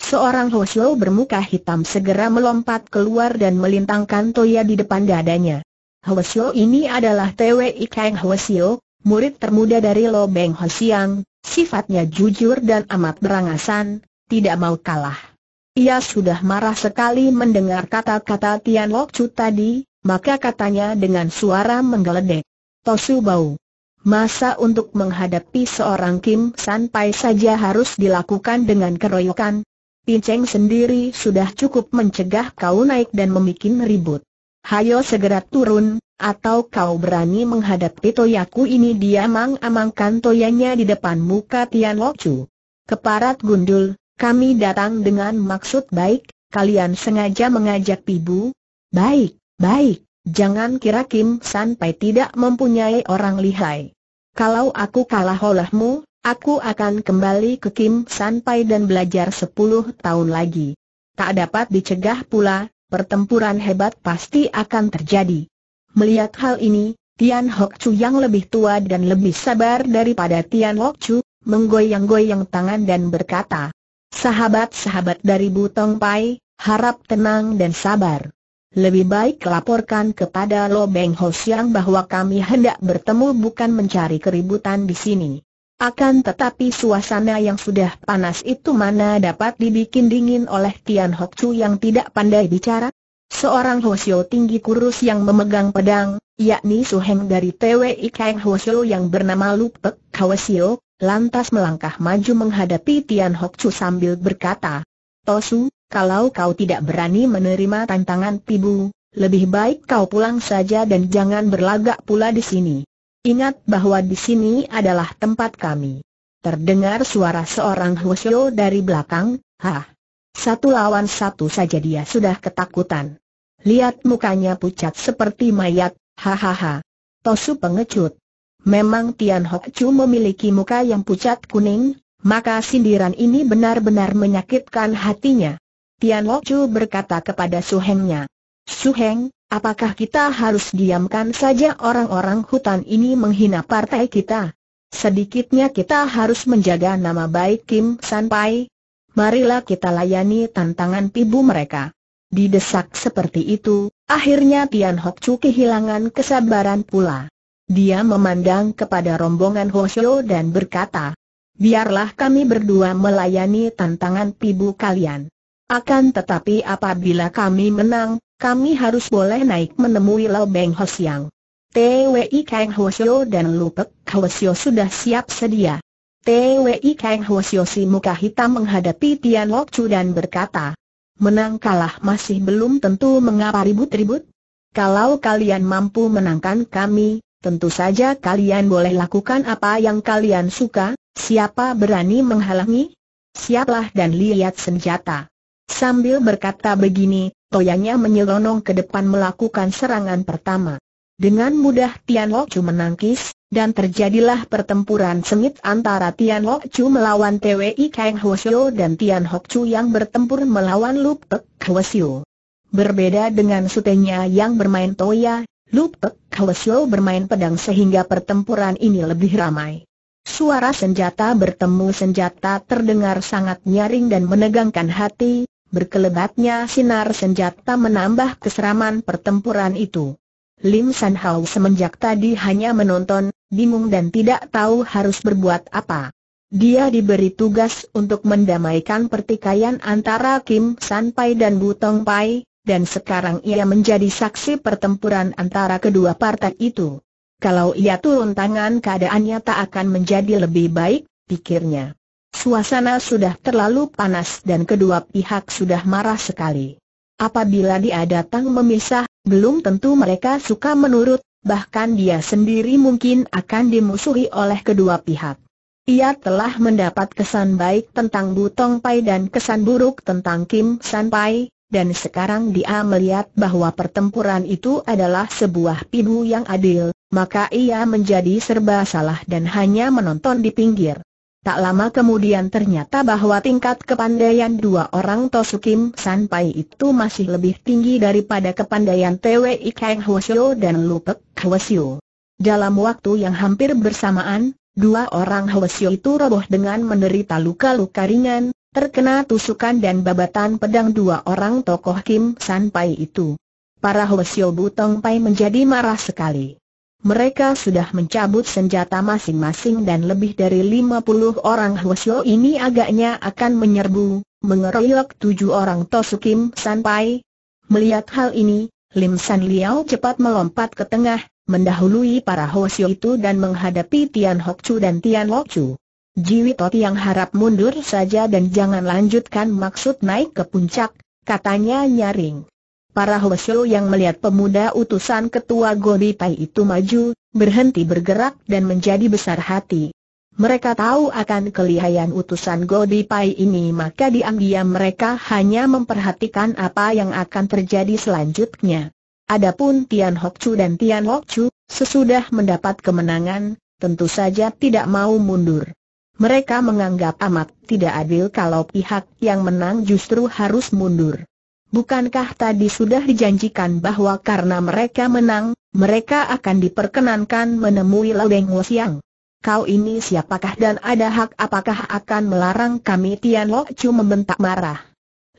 A: Seorang Hoshio bermuka hitam segera melompat keluar dan melintangkan Toya di depan dadanya. Hoshio ini adalah Twi Kang Hoshio, murid termuda dari Lo Beng Hosiang, sifatnya jujur dan amat berangasan, tidak mau kalah. Ia sudah marah sekali mendengar kata-kata Tian Lok Chu tadi, maka katanya dengan suara menggeledek. Tosu Bau. Masa untuk menghadapi seorang Kim Sanpai saja harus dilakukan dengan keroyokan, Pinceng sendiri sudah cukup mencegah kau naik dan memikin ribut. Hayo segera turun, atau kau berani menghadapi toyaku ini dia mang-amangkan toyanya di depan muka Tian Locu. Keparat gundul, kami datang dengan maksud baik, kalian sengaja mengajak ibu? Baik, baik, jangan kira Kim sampai tidak mempunyai orang lihai. Kalau aku kalah olehmu, Aku akan kembali ke Kim Sanpai dan belajar sepuluh tahun lagi. Tak dapat dicegah pula, pertempuran hebat pasti akan terjadi. Melihat hal ini, Tian Hok Chu yang lebih tua dan lebih sabar daripada Tian Hok Chu, menggoyang-goyang tangan dan berkata, Sahabat-sahabat dari Butong Pai, harap tenang dan sabar. Lebih baik laporkan kepada Lo Beng Ho Siang bahwa kami hendak bertemu bukan mencari keributan di sini. Akan tetapi suasana yang sudah panas itu mana dapat dibikin dingin oleh Tian Hok Chu yang tidak pandai bicara? Seorang Hoshio tinggi kurus yang memegang pedang, yakni Su Heng dari TWI Kang Hoshio yang bernama Lupek Kawasio, lantas melangkah maju menghadapi Tian Hok Chu sambil berkata, Tosu, kalau kau tidak berani menerima tantangan Pibu, lebih baik kau pulang saja dan jangan berlagak pula di sini. Ingat bahwa di sini adalah tempat kami. Terdengar suara seorang Hwasyo dari belakang, hah. Satu lawan satu saja dia sudah ketakutan. Lihat mukanya pucat seperti mayat, hahaha. Tosu pengecut. Memang Tian Hok Chu memiliki muka yang pucat kuning, maka sindiran ini benar-benar menyakitkan hatinya. Tian Hok Chu berkata kepada Su Hengnya, Su Heng, Apakah kita harus diamkan saja orang-orang hutan ini menghina partai kita? Sedikitnya kita harus menjaga nama baik Kim Sanpai. Marilah kita layani tantangan pibu mereka. Didesak seperti itu, akhirnya Tian Hok Chu kehilangan kesabaran pula. Dia memandang kepada rombongan Ho Hosyo dan berkata, Biarlah kami berdua melayani tantangan pibu kalian. Akan tetapi apabila kami menang, kami harus boleh naik menemui Lau Beng Ho Siang. TWI Kang Ho Sio dan Lupek Ho Sio sudah siap sedia. TWI Kang Ho Sio si muka hitam menghadapi Tian Lok Chu dan berkata, Menang kalah masih belum tentu mengapa ribut-ribut? Kalau kalian mampu menangkan kami, tentu saja kalian boleh lakukan apa yang kalian suka, siapa berani menghalangi? Siaplah dan lihat senjata. Sambil berkata begini, toyanya menyelonong ke depan melakukan serangan pertama. Dengan mudah Tian Lo Chu menangkis, dan terjadilah pertempuran sengit antara Tian Ho Chu melawan TWI Kang Siu dan Tian Hok Chu yang bertempur melawan Lup Pek Berbeda dengan sutenya yang bermain toya, Lup Pek bermain pedang sehingga pertempuran ini lebih ramai. Suara senjata bertemu senjata terdengar sangat nyaring dan menegangkan hati, Berkelebatnya sinar senjata menambah keseraman pertempuran itu. Lim San Hao semenjak tadi hanya menonton, bingung dan tidak tahu harus berbuat apa. Dia diberi tugas untuk mendamaikan pertikaian antara Kim San Pai dan Butong Pai, dan sekarang ia menjadi saksi pertempuran antara kedua partai itu. Kalau ia turun tangan keadaannya tak akan menjadi lebih baik, pikirnya. Suasana sudah terlalu panas dan kedua pihak sudah marah sekali. Apabila dia datang memisah, belum tentu mereka suka menurut, bahkan dia sendiri mungkin akan dimusuhi oleh kedua pihak. Ia telah mendapat kesan baik tentang Butong Pai dan kesan buruk tentang Kim San Pai, dan sekarang dia melihat bahwa pertempuran itu adalah sebuah pidu yang adil, maka ia menjadi serba salah dan hanya menonton di pinggir. Tak lama kemudian ternyata bahwa tingkat kepandaian dua orang Tosukim Sanpai itu masih lebih tinggi daripada kepandaian TWI Kang Hwasyo dan Lupek Hwasyo. Dalam waktu yang hampir bersamaan, dua orang Hwasyo itu roboh dengan menderita luka-luka ringan, terkena tusukan dan babatan pedang dua orang tokoh Kim Sanpai itu. Para Hwasyo Butong Pai menjadi marah sekali mereka sudah mencabut senjata masing-masing dan lebih dari 50 orang Huasyo ini agaknya akan menyerbu, mengeroyok tujuh orang Tosukim Sanpai. Melihat hal ini, Lim San Liao cepat melompat ke tengah, mendahului para Huasyo itu dan menghadapi Tian Hok Chu dan Tian Lok Chu. Jiwi Toti yang harap mundur saja dan jangan lanjutkan maksud naik ke puncak, katanya nyaring. Para Hwasyo yang melihat pemuda utusan ketua Gobi Pai itu maju, berhenti bergerak dan menjadi besar hati. Mereka tahu akan kelihayan utusan Gobi Pai ini maka diam-diam mereka hanya memperhatikan apa yang akan terjadi selanjutnya. Adapun Tian Hok Chu dan Tian Hok Chu, sesudah mendapat kemenangan, tentu saja tidak mau mundur. Mereka menganggap amat tidak adil kalau pihak yang menang justru harus mundur. Bukankah tadi sudah dijanjikan bahwa karena mereka menang, mereka akan diperkenankan menemui Lau Deng Siang? Kau ini siapakah dan ada hak apakah akan melarang kami Tian Lok Chu membentak marah?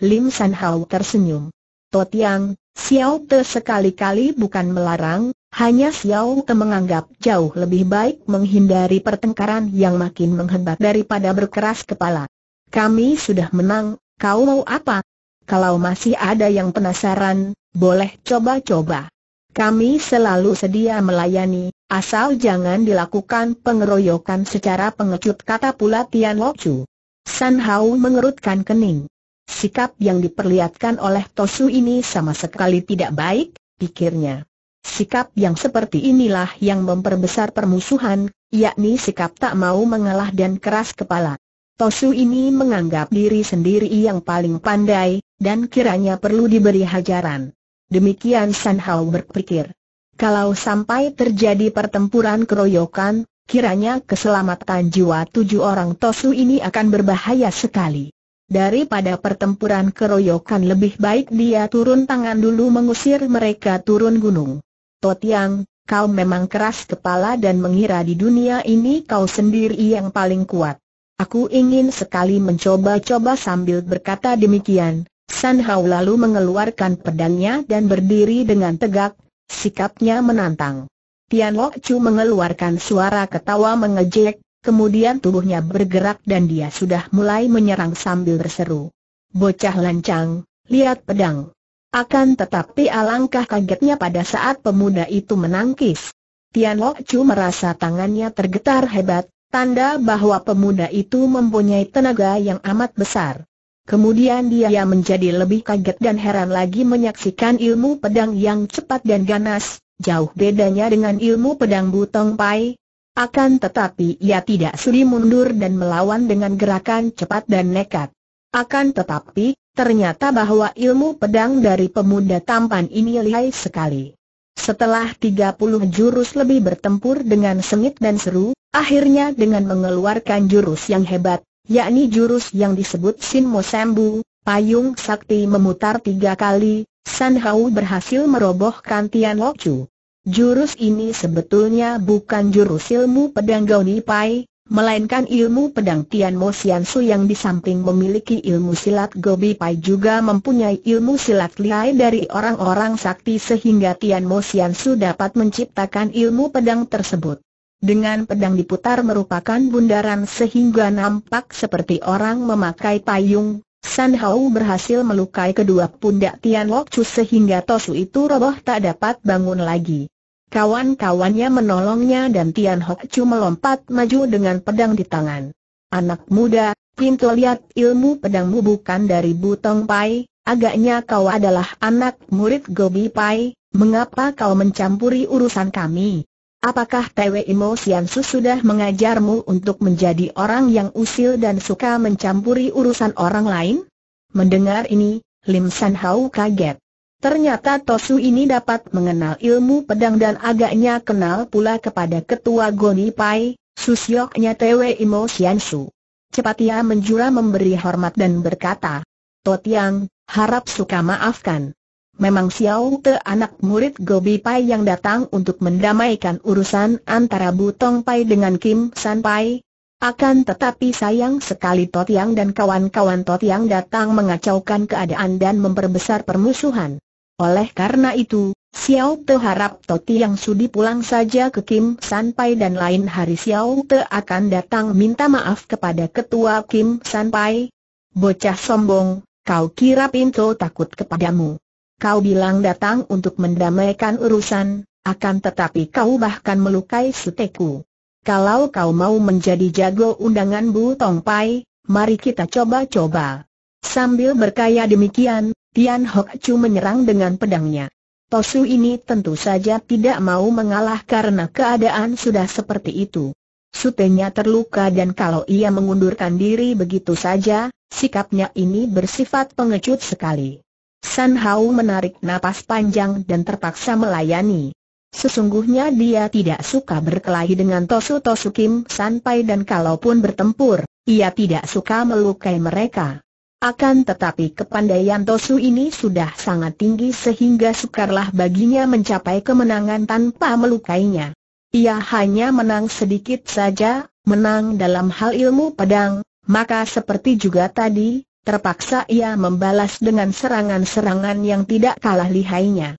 A: Lim San Hao tersenyum. Totiang, Xiao Te sekali-kali bukan melarang, hanya Xiao Te menganggap jauh lebih baik menghindari pertengkaran yang makin menghebat daripada berkeras kepala. Kami sudah menang, kau mau apa? Kalau masih ada yang penasaran, boleh coba-coba. Kami selalu sedia melayani, asal jangan dilakukan pengeroyokan secara pengecut kata pula Tian Lochu. San Hao mengerutkan kening. Sikap yang diperlihatkan oleh Tosu ini sama sekali tidak baik, pikirnya. Sikap yang seperti inilah yang memperbesar permusuhan, yakni sikap tak mau mengalah dan keras kepala. Tosu ini menganggap diri sendiri yang paling pandai, dan kiranya perlu diberi hajaran. Demikian San Hao berpikir. Kalau sampai terjadi pertempuran keroyokan, kiranya keselamatan jiwa tujuh orang Tosu ini akan berbahaya sekali. Daripada pertempuran keroyokan lebih baik dia turun tangan dulu mengusir mereka turun gunung. Totiang, kau memang keras kepala dan mengira di dunia ini kau sendiri yang paling kuat. Aku ingin sekali mencoba-coba sambil berkata demikian, San Hao lalu mengeluarkan pedangnya dan berdiri dengan tegak, sikapnya menantang. Tian Lok Chu mengeluarkan suara ketawa mengejek, kemudian tubuhnya bergerak dan dia sudah mulai menyerang sambil berseru. Bocah lancang, lihat pedang. Akan tetapi alangkah kagetnya pada saat pemuda itu menangkis. Tian Lok Chu merasa tangannya tergetar hebat, tanda bahwa pemuda itu mempunyai tenaga yang amat besar. Kemudian dia menjadi lebih kaget dan heran lagi menyaksikan ilmu pedang yang cepat dan ganas, jauh bedanya dengan ilmu pedang Butong Pai. Akan tetapi ia tidak sudi mundur dan melawan dengan gerakan cepat dan nekat. Akan tetapi, ternyata bahwa ilmu pedang dari pemuda tampan ini lihai sekali. Setelah 30 jurus lebih bertempur dengan sengit dan seru, akhirnya dengan mengeluarkan jurus yang hebat, yakni jurus yang disebut Sin sembu, payung sakti memutar tiga kali, San Hao berhasil merobohkan Tian Lok Chu. Jurus ini sebetulnya bukan jurus ilmu pedang Gauni Pai, melainkan ilmu pedang Tian Mo Sian Su yang di samping memiliki ilmu silat Gobi Pai juga mempunyai ilmu silat lihai dari orang-orang sakti sehingga Tian Mo Sian Su dapat menciptakan ilmu pedang tersebut. Dengan pedang diputar merupakan bundaran sehingga nampak seperti orang memakai payung, San Hao berhasil melukai kedua pundak Tian Lok Chu sehingga Tosu itu roboh tak dapat bangun lagi. Kawan-kawannya menolongnya dan Tian Hok Chu melompat maju dengan pedang di tangan. Anak muda, pintu lihat ilmu pedangmu bukan dari Butong Pai, agaknya kau adalah anak murid Gobi Pai, mengapa kau mencampuri urusan kami? Apakah Tewei Imo Siansu sudah mengajarmu untuk menjadi orang yang usil dan suka mencampuri urusan orang lain? Mendengar ini, Lim San Hau kaget. Ternyata Tosu ini dapat mengenal ilmu pedang dan agaknya kenal pula kepada ketua Goni Pai, susyoknya Tewei Imo Siansu. Cepat ia menjura memberi hormat dan berkata, Totiang, harap suka maafkan. Memang Xiao Te anak murid Gobi Pai yang datang untuk mendamaikan urusan antara Butong Pai dengan Kim San Pai. Akan tetapi sayang sekali Tot Yang dan kawan-kawan Tot Yang datang mengacaukan keadaan dan memperbesar permusuhan. Oleh karena itu, Xiao Te harap Tot yang sudi pulang saja ke Kim San Pai dan lain hari Xiao Te akan datang minta maaf kepada ketua Kim San Pai. Bocah sombong, kau kira Pinto takut kepadamu. Kau bilang datang untuk mendamaikan urusan, akan tetapi kau bahkan melukai suteku. Kalau kau mau menjadi jago undangan Bu Tong Pai, mari kita coba-coba. Sambil berkaya demikian, Tian Hok Chu menyerang dengan pedangnya. Tosu ini tentu saja tidak mau mengalah karena keadaan sudah seperti itu. Sutenya terluka dan kalau ia mengundurkan diri begitu saja, sikapnya ini bersifat pengecut sekali. San Hao menarik napas panjang dan terpaksa melayani. Sesungguhnya dia tidak suka berkelahi dengan Tosu Tosu Kim dan kalaupun bertempur, ia tidak suka melukai mereka. Akan tetapi kepandaian Tosu ini sudah sangat tinggi sehingga sukarlah baginya mencapai kemenangan tanpa melukainya. Ia hanya menang sedikit saja, menang dalam hal ilmu pedang, maka seperti juga tadi, terpaksa ia membalas dengan serangan-serangan yang tidak kalah lihainya.